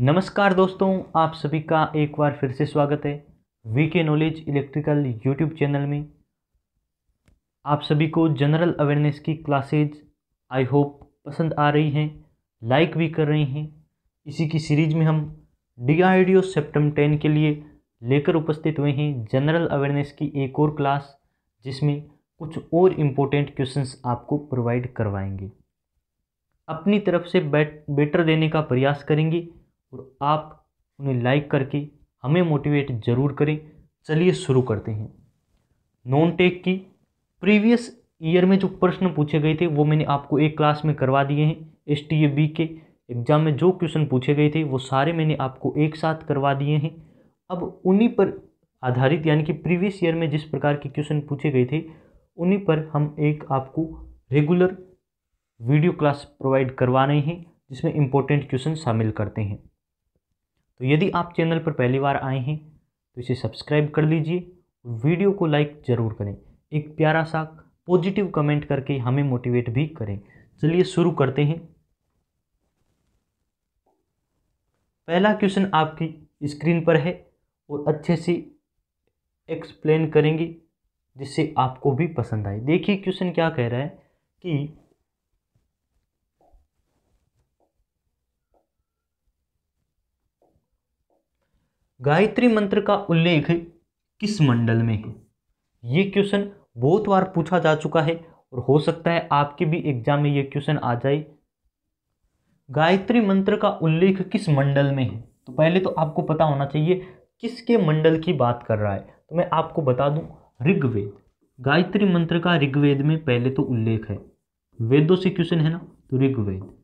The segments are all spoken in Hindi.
नमस्कार दोस्तों आप सभी का एक बार फिर से स्वागत है वी के नॉलेज इलेक्ट्रिकल यूट्यूब चैनल में आप सभी को जनरल अवेयरनेस की क्लासेज आई होप पसंद आ रही हैं लाइक भी कर रही हैं इसी की सीरीज में हम D I D O September ten के लिए लेकर उपस्थित हुए हैं जनरल अवेयरनेस की एक और क्लास जिसमें कुछ और इम्पोर्टेंट क्वेश्चंस आपको प्रोवाइड करवाएंगे अपनी तरफ से बेट बेटर देने का प्रयास करेंगे और आप उन्हें लाइक करके हमें मोटिवेट ज़रूर करें चलिए शुरू करते हैं नॉन टेक की प्रीवियस ईयर में जो प्रश्न पूछे गए थे वो मैंने आपको एक क्लास में करवा दिए हैं एस टी ए बी के एग्ज़ाम में जो क्वेश्चन पूछे गए थे वो सारे मैंने आपको एक साथ करवा दिए हैं अब उन्हीं पर आधारित यानी कि प्रीवियस ईयर में जिस प्रकार के क्वेश्चन पूछे गए थे उन्हीं पर हम एक आपको रेगुलर वीडियो क्लास प्रोवाइड करवा रहे हैं जिसमें इम्पोर्टेंट क्वेश्चन शामिल करते हैं तो यदि आप चैनल पर पहली बार आए हैं तो इसे सब्सक्राइब कर लीजिए वीडियो को लाइक ज़रूर करें एक प्यारा सा पॉजिटिव कमेंट करके हमें मोटिवेट भी करें चलिए शुरू करते हैं पहला क्वेश्चन आपकी स्क्रीन पर है और अच्छे से एक्सप्लेन करेंगे जिससे आपको भी पसंद आए देखिए क्वेश्चन क्या कह रहा है कि गायत्री मंत्र का उल्लेख किस मंडल में है ये क्वेश्चन बहुत बार पूछा जा चुका है और हो सकता है आपके भी एग्जाम में ये क्वेश्चन आ जाए गायत्री मंत्र का उल्लेख किस मंडल में है तो पहले तो आपको पता होना चाहिए किसके मंडल की बात कर रहा है तो मैं आपको बता दूं ऋग्वेद गायत्री मंत्र का ऋग्वेद में पहले तो उल्लेख है वेदों से क्वेश्चन है ना तो ऋग्वेद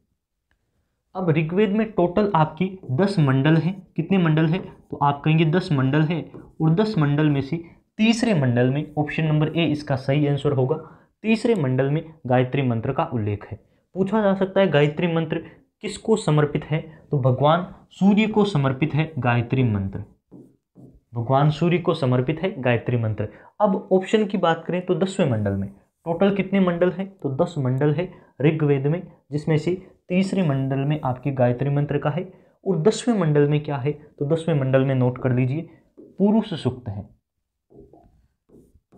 अब ऋग्वेद में टोटल आपकी दस मंडल हैं कितने मंडल हैं तो आप कहेंगे दस मंडल हैं और दस मंडल में से तीसरे मंडल में ऑप्शन नंबर ए इसका सही आंसर होगा तीसरे मंडल में गायत्री मंत्र का उल्लेख है पूछा जा सकता है गायत्री मंत्र किसको समर्पित है तो भगवान सूर्य को समर्पित है गायत्री मंत्र भगवान सूर्य को समर्पित है गायत्री मंत्र अब ऑप्शन की बात करें तो दसवें मंडल में टोटल कितने मंडल हैं तो दस मंडल है ऋग्वेद में जिसमें से तीसरे मंडल में आपके गायत्री मंत्र का है और दसवें मंडल में क्या है तो दसवें मंडल में नोट कर लीजिए पुरुष सुक्त है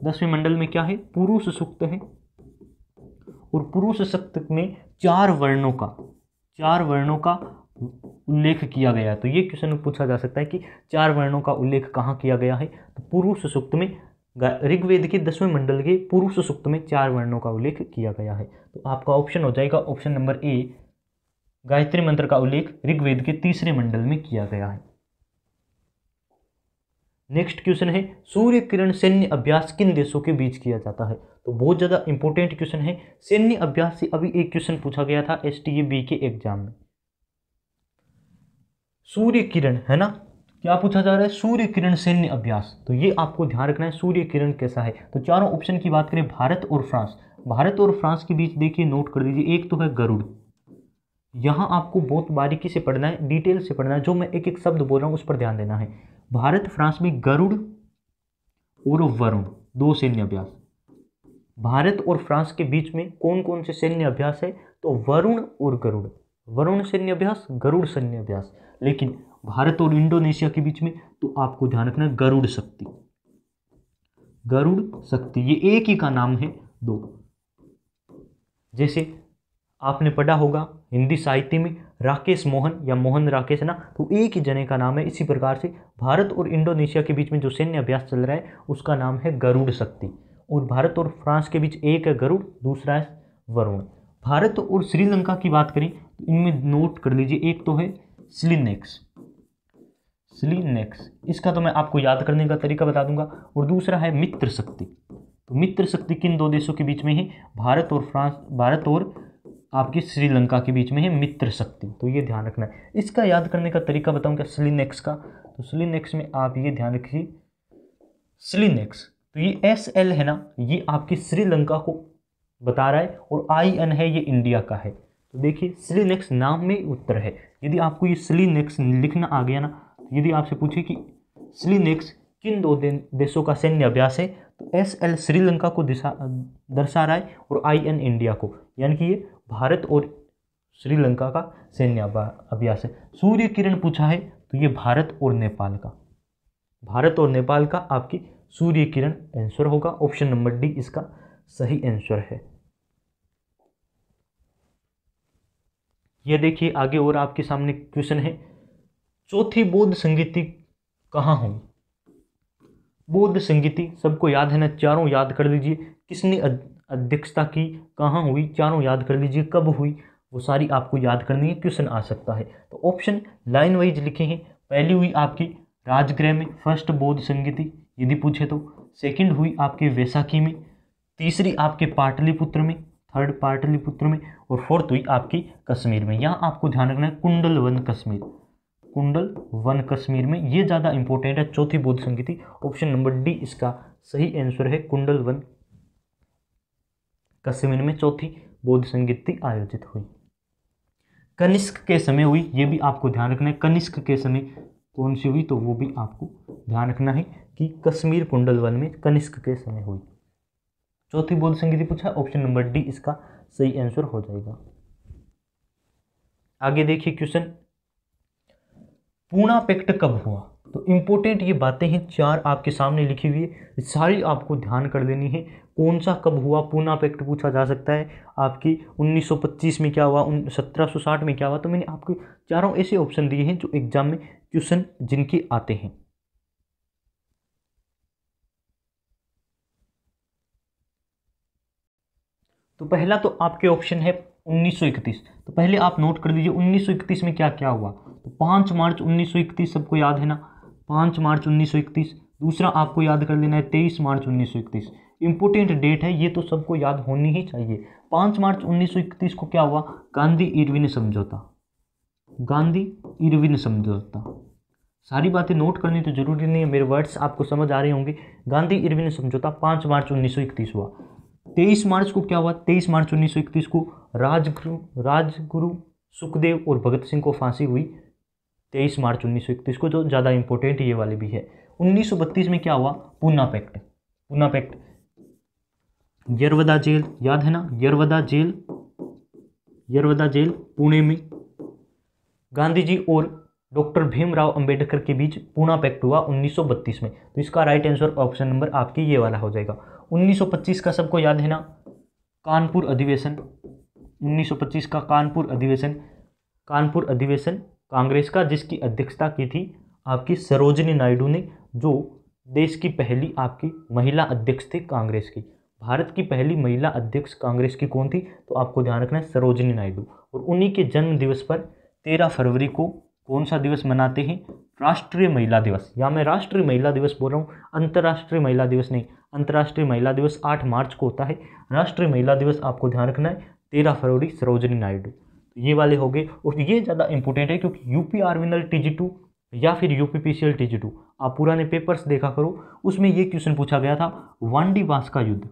दसवें मंडल में क्या है पुरुष सुक्त है और पुरुष सक्त में चार वर्णों का चार वर्णों का उल्लेख किया गया है तो ये क्वेश्चन पूछा जा सकता है कि चार वर्णों का उल्लेख कहाँ किया गया है तो पुरुष सुक्त में ऋग्वेद के दसवें मंडल के पुरुष सुक्त में चार वर्णों का उल्लेख किया गया है तो आपका ऑप्शन हो जाएगा ऑप्शन नंबर ए गायत्री मंत्र का उल्लेख ऋग्वेद के तीसरे मंडल में किया गया है नेक्स्ट क्वेश्चन है सूर्य किरण सैन्य अभ्यास किन देशों के बीच किया जाता है तो बहुत ज़्यादा इंपॉर्टेंट क्वेश्चन है सैन्य अभ्यास से अभी एक क्वेश्चन पूछा गया था एस बी के एग्जाम में सूर्य किरण है ना क्या पूछा जा रहा है सूर्य किरण सैन्य अभ्यास तो ये आपको ध्यान रखना है सूर्य किरण कैसा है तो चारों ऑप्शन की बात करें भारत और फ्रांस भारत और फ्रांस के बीच देखिए नोट कर दीजिए एक तो है गरुड़ यहाँ आपको बहुत बारीकी से पढ़ना है डिटेल से पढ़ना है जो मैं एक एक शब्द बोल रहा हूँ उस पर ध्यान देना है भारत फ्रांस में गरुड़ और वरुण दो सैन्य अभ्यास भारत और फ्रांस के बीच में कौन कौन से सैन्य अभ्यास है तो वरुण और गरुड़ वरुण सैन्य अभ्यास गरुड़ सैन्य अभ्यास लेकिन भारत और इंडोनेशिया के बीच में तो आपको ध्यान रखना है गरुड़ शक्ति गरुड़ शक्ति ये एक ही का नाम है दो जैसे आपने पढ़ा होगा हिंदी साहित्य में राकेश मोहन या मोहन राकेश है ना तो एक ही जने का नाम है इसी प्रकार से भारत और इंडोनेशिया के बीच में जो सैन्य अभ्यास चल रहा है उसका नाम है गरुड़ शक्ति और भारत और फ्रांस के बीच एक है गरुड़ दूसरा है वरुण भारत और श्रीलंका की बात करें तो इनमें नोट कर लीजिए एक तो है स्लिनेक्स स्लिनेक्स इसका तो मैं आपको याद करने का तरीका बता दूंगा और दूसरा है मित्र शक्ति तो मित्र शक्ति किन दो देशों के बीच में है भारत और फ्रांस भारत और आपकी श्रीलंका के बीच में है मित्र शक्ति तो ये ध्यान रखना है इसका याद करने का तरीका बताऊँ क्या स्लिनेक्स का तो स्लिनेक्स में आप ये ध्यान रखिए स्लिनेक्स तो ये एस एल है ना ये आपकी श्रीलंका को बता रहा है और आई एन है ये इंडिया का है तो देखिए स्लिनेक्स नाम में उत्तर है यदि आपको ये स्लिनेक्स लिखना आ गया ना तो यदि आपसे पूछे कि स्लिनेक्स किन दो देशों का सैन्य अभ्यास है तो एस एल श्रीलंका को दिशा दर्शा रहा है और आई एन इंडिया को यानी कि ये भारत और श्रीलंका का सैन्य अभ्यास है सूर्य किरण पूछा है तो ये भारत और नेपाल का भारत और नेपाल का आपकी सूर्य किरण आंसर होगा ऑप्शन नंबर डी इसका सही आंसर है यह देखिए आगे और आपके सामने क्वेश्चन है चौथी बौद्ध संगीति कहाँ हो बौद्ध संगीति सबको याद है ना चारों याद कर लीजिए किसने अध्यक्षता की कहाँ हुई चारों याद कर लीजिए कब हुई वो सारी आपको याद करनी है क्वेश्चन आ सकता है तो ऑप्शन लाइन वाइज लिखे हैं पहली हुई आपकी राजगृह में फर्स्ट बौद्ध संगीति यदि पूछे तो सेकंड हुई आपके वैसाखी में तीसरी आपके पाटलिपुत्र में थर्ड पाटलिपुत्र में और फोर्थ हुई आपकी कश्मीर में यहाँ आपको ध्यान रखना है कुंडल वन कश्मीर कुंडल वन कश्मीर में ये ज़्यादा इंपॉर्टेंट है चौथी बौद्ध संगीति ऑप्शन नंबर डी इसका सही आंसर है कुंडल वन कश्मीर में चौथी बौद्ध संगीति आयोजित हुई कनिष्क के समय हुई ये भी आपको ध्यान रखना है कनिष्क के समय कौन सी हुई तो वो भी आपको ध्यान रखना है कि कश्मीर कुंडल वन में कनिष्क के समय हुई चौथी बौद्ध संगीति पूछा ऑप्शन नंबर डी इसका सही आंसर हो जाएगा आगे देखिए क्वेश्चन पूना पेक्ट कब हुआ तो इम्पोर्टेंट ये बातें हैं चार आपके सामने लिखी हुई है सारी आपको ध्यान कर लेनी है कौन सा कब हुआ पूना पैक्ट पूछा जा सकता है आपकी 1925 में क्या हुआ उन 1760 में क्या हुआ तो मैंने आपको चारों ऐसे ऑप्शन दिए हैं जो एग्जाम में क्वेश्चन जिनके आते हैं तो पहला तो आपके ऑप्शन है 1931 तो पहले आप नोट कर दीजिए 1931 में क्या क्या हुआ तो 5 मार्च 1931 सबको याद है ना पाँच मार्च उन्नीस दूसरा आपको याद कर लेना है तेईस मार्च उन्नीस इंपॉर्टेंट डेट है ये तो सबको याद होनी ही चाहिए पाँच मार्च उन्नीस को क्या हुआ गांधी इरविन समझौता गांधी इरविन समझौता सारी बातें नोट करनी तो जरूरी नहीं है मेरे वर्ड्स आपको समझ आ रहे होंगे गांधी इरविन समझौता पाँच मार्च उन्नीस हुआ तेईस मार्च को क्या हुआ तेईस मार्च उन्नीस को राजगुरु राजगुरु सुखदेव और भगत सिंह को फांसी हुई तेईस मार्च उन्नीस सौ को जो ज़्यादा इंपॉर्टेंट ये वाली भी है उन्नीस सौ बत्तीस में क्या हुआ Poona pact Poona pact Yerwada jail याद है ना यरवदा जेल यरवदा जेल पुणे में गांधी जी और डॉक्टर भीमराव अंबेडकर के बीच पूना पैक्ट हुआ 1932 में तो इसका राइट आंसर ऑप्शन नंबर आपकी ये वाला हो जाएगा 1925 का सबको याद है ना कानपुर अधिवेशन 1925 का कानपुर अधिवेशन कानपुर अधिवेशन कांग्रेस का जिसकी अध्यक्षता की थी आपकी सरोजनी नायडू ने जो देश की पहली आपकी महिला अध्यक्ष थी कांग्रेस की भारत की पहली महिला अध्यक्ष कांग्रेस की कौन थी तो आपको ध्यान रखना है सरोजनी नायडू और उन्हीं के जन्म दिवस पर तेरह फरवरी को कौन सा दिवस मनाते हैं राष्ट्रीय महिला दिवस या मैं राष्ट्रीय महिला दिवस बोल रहा हूँ अंतर्राष्ट्रीय महिला दिवस नहीं अंतर्राष्ट्रीय महिला दिवस आठ मार्च को होता है राष्ट्रीय महिला दिवस आपको ध्यान रखना है तेरह फरवरी सरोजनी नायडू ये वाले हो गए और ये ज़्यादा इंपॉर्टेंट है क्योंकि यू पी आर्मिनल टी जी टू या फिर U P P C L T G two आप पुराने पेपर्स देखा करो उसमें ये क्वेश्चन पूछा गया था वांडी वास का युद्ध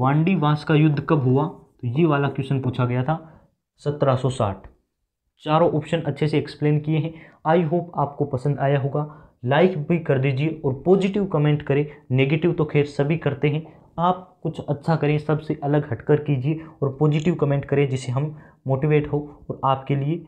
वांडी वास का युद्ध कब हुआ तो ये वाला क्वेश्चन पूछा गया था 1760 चारों ऑप्शन अच्छे से एक्सप्लेन किए हैं आई होप आपको पसंद आया होगा लाइक भी कर दीजिए और पॉजिटिव कमेंट करें नेगेटिव तो खैर सभी करते हैं आप कुछ अच्छा करें सबसे अलग हटकर कीजिए और पॉजिटिव कमेंट करें जिससे हम मोटिवेट हो और आपके लिए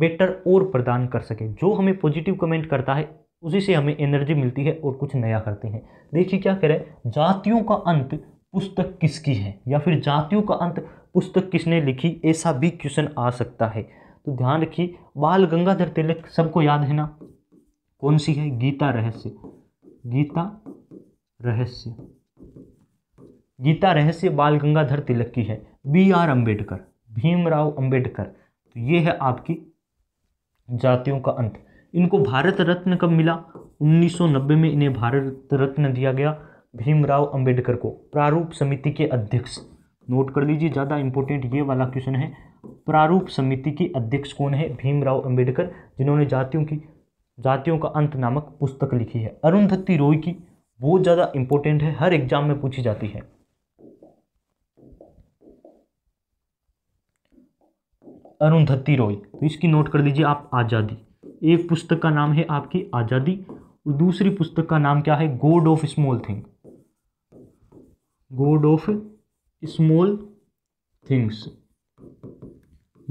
बेटर और प्रदान कर सकें जो हमें पॉजिटिव कमेंट करता है उसी से हमें एनर्जी मिलती है और कुछ नया करते हैं देखिए क्या कह जातियों का अंत पुस्तक किसकी है या फिर जातियों का अंत पुस्तक किसने लिखी ऐसा भी क्वेश्चन आ सकता है तो ध्यान रखिए बाल गंगाधर तिलक सबको याद है ना कौन सी है गीता रहस्य गीता रहस्य गीता रहस्य बाल गंगाधर तिलक की है बी आर अम्बेडकर भीमराव अम्बेडकर तो ये है आपकी जातियों का अंत इनको भारत रत्न कब मिला 1990 में इन्हें भारत रत्न दिया गया भीमराव अंबेडकर को प्रारूप समिति के अध्यक्ष नोट कर लीजिए ज़्यादा इंपॉर्टेंट ये वाला क्वेश्चन है प्रारूप समिति के अध्यक्ष कौन है भीमराव अंबेडकर जिन्होंने जातियों की जातियों का अंत नामक पुस्तक लिखी है अरुंधति रोय की बहुत ज़्यादा इम्पोर्टेंट है हर एग्जाम में पूछी जाती है अरुंधति रॉय तो इसकी नोट कर लीजिए आप आज़ादी एक पुस्तक का नाम है आपकी आज़ादी और दूसरी पुस्तक का नाम क्या है god of small thing god of small things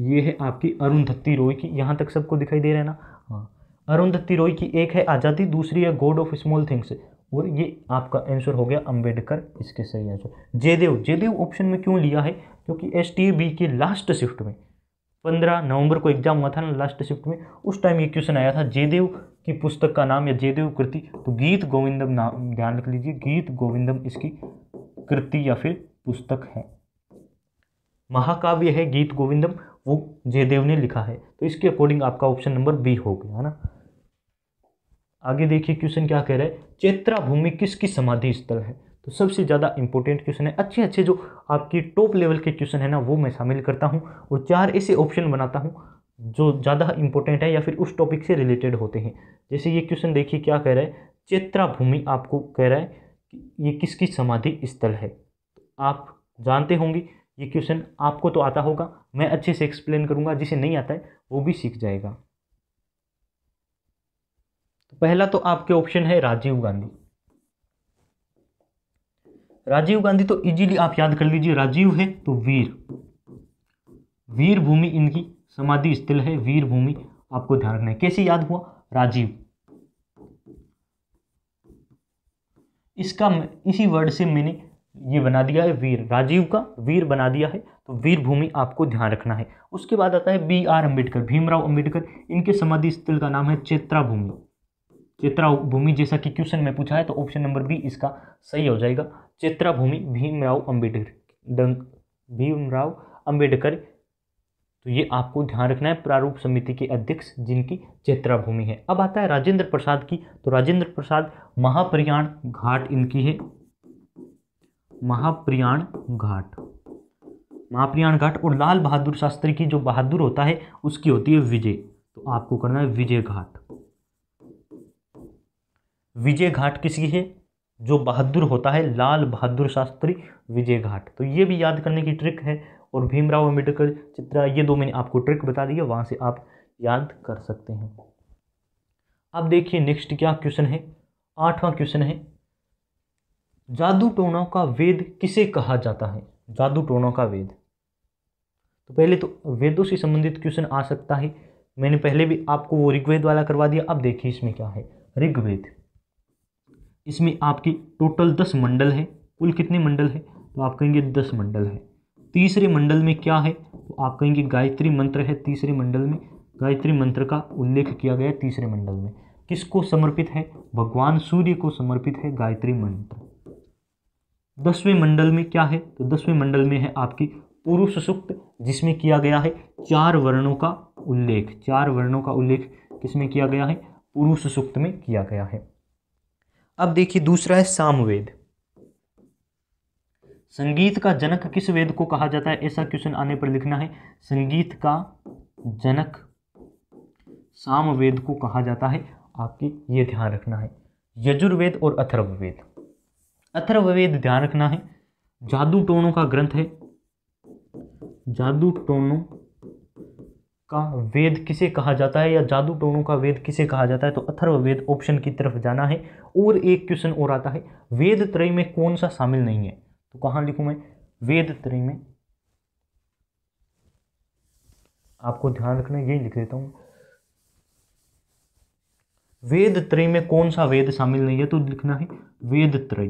ये है आपकी अरुंधति रॉय की यहाँ तक सबको दिखाई दे रहा है ना हाँ अरुंधति रॉय की एक है आज़ादी दूसरी है गोड ऑफ स्मॉल थिंग्स और ये आपका आंसर हो गया अंबेडकर इसके सही आंसर जयदेव जयदेव ऑप्शन में क्यों लिया है क्योंकि एस के लास्ट शिफ्ट में पंद्रह नवंबर को एग्जाम हुआ था ना लास्ट शिफ्ट में उस टाइम ये क्वेश्चन आया था जयदेव की पुस्तक का नाम या जयदेव कृति तो गीत गोविंदम नाम ध्यान रख लीजिए गीत गोविंदम इसकी कृति या फिर पुस्तक है महाकाव्य है गीत गोविंदम वो जयदेव ने लिखा है तो इसके अकॉर्डिंग आपका ऑप्शन नंबर बी हो गया है ना आगे देखिए क्वेश्चन क्या कह रहा है चैत्रा भूमि किसकी समाधि स्थल है तो सबसे ज़्यादा इंपॉर्टेंट क्वेश्चन है अच्छे अच्छे जो आपकी टॉप लेवल के क्वेश्चन है ना वो मैं शामिल करता हूँ और चार ऐसे ऑप्शन बनाता हूँ जो ज़्यादा इंपॉर्टेंट है या फिर उस टॉपिक से रिलेटेड होते हैं जैसे ये क्वेश्चन देखिए क्या कह रहा है चैत्रा भूमि आपको कह रहा है कि ये किसकी समाधि स्थल है आप जानते होंगे ये क्वेश्चन आपको तो आता होगा मैं अच्छे से एक्सप्लेन करूँगा जिसे नहीं आता है वो भी सीख जाएगा पहला तो आपके ऑप्शन है राजीव गांधी राजीव गांधी तो इजीली आप याद कर लीजिए राजीव है तो वीर वीर भूमि इनकी समाधि स्थल है वीर भूमि आपको ध्यान रखना है कैसे याद हुआ राजीव इसका इसी वर्ड से मैंने ये बना दिया है वीर राजीव का वीर बना दिया है तो वीर भूमि आपको ध्यान रखना है उसके बाद आता है बी आर अम्बेडकर भीमराव अम्बेडकर इनके समाधि स्थल का नाम है चेत्रा भूमि चित्रा भूमि जैसा कि क्वेश्चन में पूछा है तो ऑप्शन नंबर बी इसका सही हो जाएगा चित्रा भूमि भीमराव अम्बेडकर भीमराव अम्बेडकर तो ये आपको ध्यान रखना है प्रारूप समिति के अध्यक्ष जिनकी भूमि है अब आता है राजेंद्र प्रसाद की तो राजेंद्र प्रसाद महाप्रयाण घाट इनकी है महाप्रयाण घाट महाप्रयाण घाट और लाल बहादुर शास्त्री की जो बहादुर होता है उसकी होती है विजय तो आपको करना है विजय घाट विजय घाट किसकी है जो बहादुर होता है लाल बहादुर शास्त्री विजय घाट तो ये भी याद करने की ट्रिक है और भीमराव अम्बेडकर चित्रा ये दो मैंने आपको ट्रिक बता दी है वहाँ से आप याद कर सकते हैं अब देखिए नेक्स्ट क्या क्वेश्चन है आठवां क्वेश्चन है जादू टोना का वेद किसे कहा जाता है जादू टोना का वेद तो पहले तो वेदों से संबंधित क्वेश्चन आ सकता है मैंने पहले भी आपको वो ऋग्वेद वाला करवा दिया अब देखिए इसमें क्या है ऋग्वेद इसमें आपके टोटल दस मंडल हैं कुल कितने मंडल है तो आप कहेंगे दस मंडल है तीसरे मंडल में क्या है तो आप कहेंगे गायत्री मंत्र है तीसरे मंडल में गायत्री मंत्र का उल्लेख किया गया तीसरे मंडल में किसको समर्पित है भगवान सूर्य को समर्पित है गायत्री मंत्र दसवें मंडल में क्या है तो दसवें मंडल में है आपकी पुरुष सुक्त जिसमें किया गया है चार वर्णों का उल्लेख चार वर्णों का उल्लेख किसमें किया गया है पुरुष सुक्त में किया गया है अब देखिए दूसरा है सामवेद संगीत का जनक किस वेद को कहा जाता है ऐसा क्वेश्चन आने पर लिखना है संगीत का जनक सामवेद को कहा जाता है आपके ये ध्यान रखना है यजुर्वेद और अथर्ववेद अथर्ववेद ध्यान रखना है जादू टोनों का ग्रंथ है जादू टोनों का वेद किसे कहा जाता है या जादू टोनों का वेद किसे कहा जाता है तो अथर्ववेद ऑप्शन की तरफ जाना है और एक क्वेश्चन और आता है वेद त्रय में कौन सा शामिल नहीं है तो कहाँ लिखूँ मैं वेद त्रय में आपको ध्यान रखना यही लिख देता हूँ वेद त्रय में कौन सा वेद शामिल नहीं है तो लिखना है वेद त्रय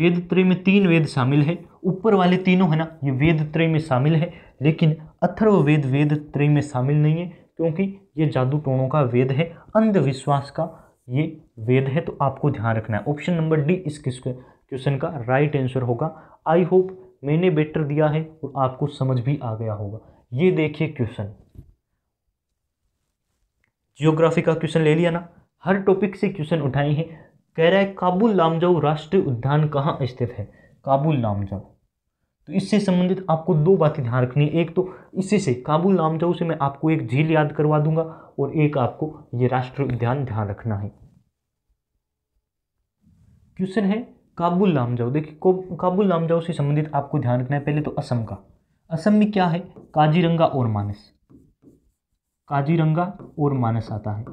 वेद त्रय में तीन वेद शामिल है ऊपर वाले तीनों है ना ये वेद त्रय में शामिल है लेकिन अथर्ववेद वेद त्रय में शामिल नहीं है क्योंकि ये जादू टोणों का वेद है अंधविश्वास का ये वेद है तो आपको ध्यान रखना है ऑप्शन नंबर डी इस क्वेश्चन का राइट आंसर होगा आई होप मैंने बेटर दिया है और आपको समझ भी आ गया होगा ये देखिए क्वेश्चन जियोग्राफी का क्वेश्चन ले लिया ना हर टॉपिक से क्वेश्चन उठाए हैं कह रहा है काबुल लामजाऊ राष्ट्रीय उद्यान कहाँ स्थित है काबुल लामजाऊ तो इससे संबंधित आपको दो बातें ध्यान रखनी है एक तो इसी से काबुल नामजाओ से मैं आपको एक झील याद करवा दूंगा और एक आपको ये राष्ट्रीय उद्यान ध्यान रखना है क्वेश्चन है काबुल नामजाओ देखिए काबुल नामजाओ से संबंधित आपको ध्यान रखना है पहले तो असम का असम में क्या है काजीरंगा और मानस काजीरंगा और मानस आता है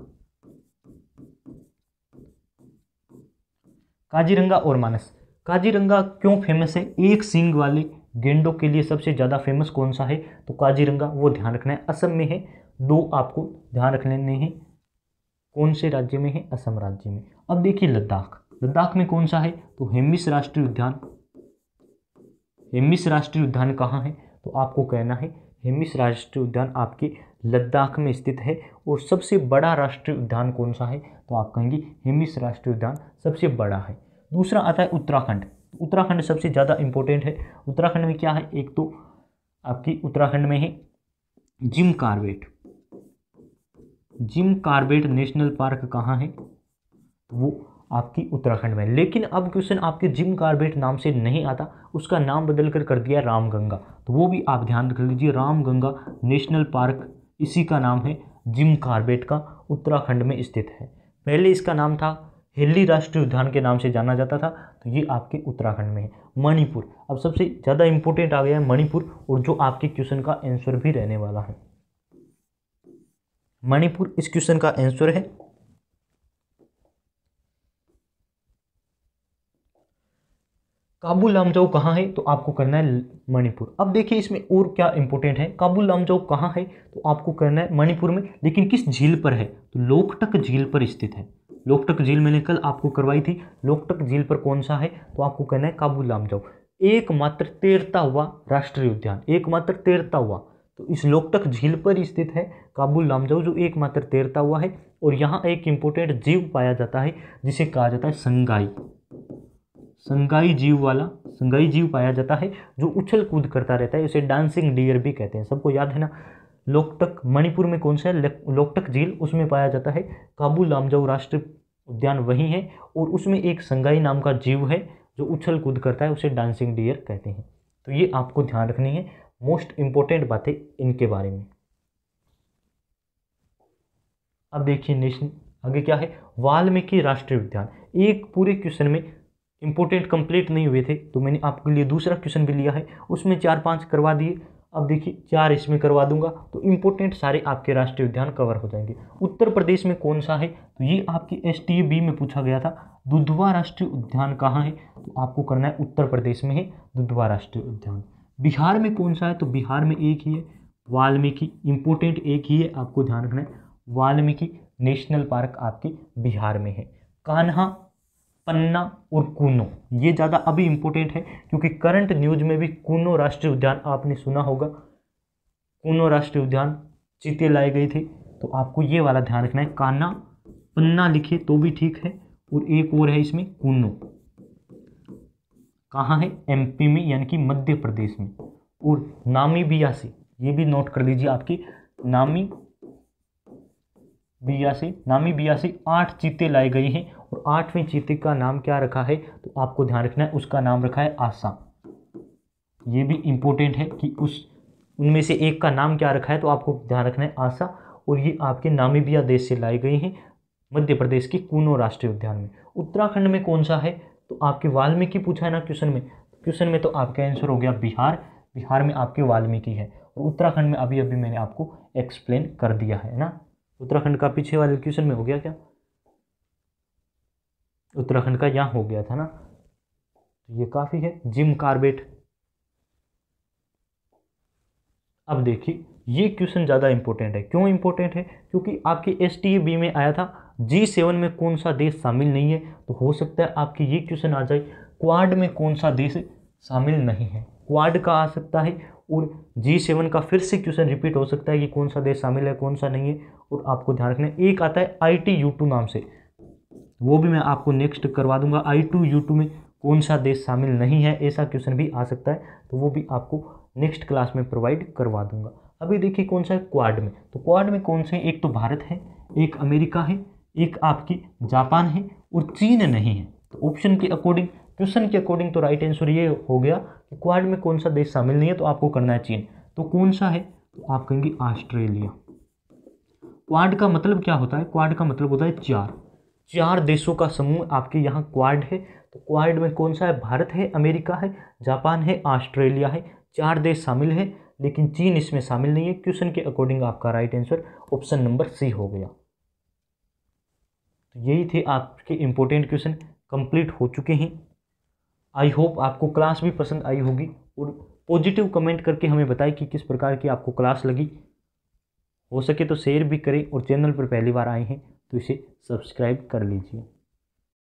काजीरंगा और मानस काजीरंगा क्यों फेमस है एक सिंग वाले गेंडों के लिए सबसे ज़्यादा फेमस कौन सा है तो काजीरंगा वो ध्यान रखना है असम में है दो आपको ध्यान रख लेने हैं कौन से राज्य में है असम राज्य में अब देखिए लद्दाख लद्दाख में कौन सा है तो हेमिस राष्ट्रीय उद्यान हेमिस राष्ट्रीय उद्यान कहाँ है तो आपको कहना है हेमिस राष्ट्रीय उद्यान आपके लद्दाख में स्थित है और सबसे बड़ा राष्ट्रीय उद्यान कौन सा है तो आप कहेंगे हेमिस राष्ट्रीय उद्यान सबसे बड़ा है दूसरा आता है उत्तराखंड उत्तराखंड सबसे ज़्यादा इम्पोर्टेंट है उत्तराखंड में क्या है एक तो आपकी उत्तराखंड में है Jim Corbett Jim Corbett national park कहाँ है वो आपकी उत्तराखंड में लेकिन अब क्वेश्चन आपके जिम कार्बेट नाम से नहीं आता उसका नाम बदल कर कर दिया रामगंगा तो वो भी आप ध्यान रख लीजिए रामगंगा नेशनल पार्क इसी का नाम है जिम कार्बेट का उत्तराखंड में स्थित है पहले इसका नाम था हिल्ली राष्ट्रीय उद्यान के नाम से जाना जाता था तो ये आपके उत्तराखंड में है मणिपुर अब सबसे ज़्यादा इंपॉर्टेंट आ गया है मणिपुर और जो आपके क्वेश्चन का आंसर भी रहने वाला है मणिपुर इस क्वेश्चन का आंसर है काबुल लामजाओ कहाँ है तो आपको करना है मणिपुर अब देखिए इसमें और क्या इंपॉर्टेंट है काबुल लामजाओ कहाँ है तो आपको करना है मणिपुर में लेकिन किस झील पर है तो लोकटक झील पर स्थित है लोकटक झील में निकल आपको करवाई थी लोकटक झील पर कौन सा है तो आपको कहना है काबुल लाम जाओ एकमात्र तैरता हुआ राष्ट्रीय उद्यान एकमात्र तैरता हुआ तो इस लोकटक झील पर स्थित है काबुल लामजाऊ जो एकमात्र तैरता हुआ है और यहाँ एक इम्पोर्टेंट जीव पाया जाता है जिसे कहा जाता है संगाई संगाई जीव वाला संगाई जीव पाया जाता है जो उछल कूद करता रहता है उसे डांसिंग डियर भी कहते हैं सबको याद है ना लोकटक मणिपुर में कौन सा है लोकटक झील उसमें पाया जाता है काबू लामजाऊ राष्ट्रीय उद्यान वही है और उसमें एक संगाई नाम का जीव है जो उछल कूद करता है उसे डांसिंग डियर कहते हैं तो ये आपको ध्यान रखनी है मोस्ट इम्पोर्टेंट बातें इनके बारे में अब देखिए नेशन आगे क्या है वाल्मीकि राष्ट्रीय उद्यान एक पूरे क्वेश्चन में इम्पोर्टेंट कंप्लीट नहीं हुए थे तो मैंने आपके लिए दूसरा क्वेश्चन भी लिया है उसमें चार पांच करवा दिए अब देखिए चार इसमें करवा दूंगा तो इम्पोर्टेंट सारे आपके राष्ट्रीय उद्यान कवर हो जाएंगे उत्तर प्रदेश में कौन सा है तो ये आपकी एस बी में पूछा गया था दुधवा राष्ट्रीय उद्यान कहाँ है तो आपको करना है उत्तर प्रदेश में है दुधवा राष्ट्रीय उद्यान बिहार में कौन सा है तो बिहार में एक ही है वाल्मीकि इम्पोर्टेंट एक ही है आपको ध्यान रखना है वाल्मीकि नेशनल पार्क आपके बिहार में है कान्हा पन्ना और कूनो ये ज़्यादा अभी इम्पोर्टेंट है क्योंकि करंट न्यूज में भी कूनो राष्ट्रीय उद्यान आपने सुना होगा कूनो राष्ट्रीय उद्यान चीते लाए गए थे तो आपको ये वाला ध्यान रखना है काना पन्ना लिखे तो भी ठीक है और एक और है इसमें कूनो कहाँ है एमपी में यानी कि मध्य प्रदेश में और नामीबिया से ये भी नोट कर लीजिए आपकी नामी बिया से नामी बिया से आठ चीते लाए गए हैं और आठवीं चीते का नाम क्या रखा है तो आपको ध्यान रखना है उसका नाम रखा है आसाम ये भी इम्पोर्टेंट है कि उस उनमें से एक का नाम क्या रखा है तो आपको ध्यान रखना है आशा और ये आपके नामीबिया देश से लाई गई हैं मध्य प्रदेश के कूनो राष्ट्रीय उद्यान में उत्तराखंड में कौन सा है तो आपके वाल्मीकि पूछा है ना क्वेश्चन में क्वेश्चन में तो आपका आंसर हो गया बिहार बिहार में आपके वाल्मीकि है और उत्तराखंड में अभी अभी मैंने आपको एक्सप्लेन कर दिया है ना उत्तराखंड का पीछे वाले क्वेश्चन में हो गया क्या उत्तराखंड का यहाँ हो गया था ना तो ये काफ़ी है जिम कार्बेट अब देखिए ये क्वेश्चन ज़्यादा इंपॉर्टेंट है क्यों इंपॉर्टेंट है क्योंकि आपके एस बी में आया था जी सेवन में कौन सा देश शामिल नहीं है तो हो सकता है आपकी ये क्वेश्चन आ जाए क्वाड में कौन सा देश शामिल नहीं है क्वाड का आ सकता है और जी सेवन का फिर से क्वेश्चन रिपीट हो सकता है कि कौन सा देश शामिल है कौन सा नहीं है और आपको ध्यान रखना एक आता है आई टी यू टू नाम से वो भी मैं आपको नेक्स्ट करवा दूंगा आई टू यू टू में कौन सा देश शामिल नहीं है ऐसा क्वेश्चन भी आ सकता है तो वो भी आपको नेक्स्ट क्लास में प्रोवाइड करवा दूंगा अभी देखिए कौन सा है क्वाड में तो क्वाड में कौन से एक तो भारत है एक अमेरिका है एक आपकी जापान है और चीन नहीं है तो ऑप्शन के अकॉर्डिंग क्वेश्चन के अकॉर्डिंग तो राइट आंसर ये हो गया कि क्वाड में कौन सा देश शामिल नहीं है तो आपको करना है चीन तो कौन सा है तो आप कहेंगे ऑस्ट्रेलिया क्वाड का मतलब क्या होता है क्वाड का मतलब होता है चार चार देशों का समूह आपके यहाँ क्वाड है तो क्वाड में कौन सा है भारत है अमेरिका है जापान है ऑस्ट्रेलिया है चार देश शामिल है लेकिन चीन इसमें शामिल नहीं है क्वेश्चन के अकॉर्डिंग आपका right answer option number C हो गया तो यही थे आपके इम्पोर्टेंट क्वेश्चन कंप्लीट हो चुके हैं आई होप आपको क्लास भी पसंद आई होगी और पॉजिटिव कमेंट करके हमें बताएं कि किस प्रकार की आपको क्लास लगी हो सके तो शेयर भी करें और चैनल पर पहली बार आए हैं तो इसे सब्सक्राइब कर लीजिए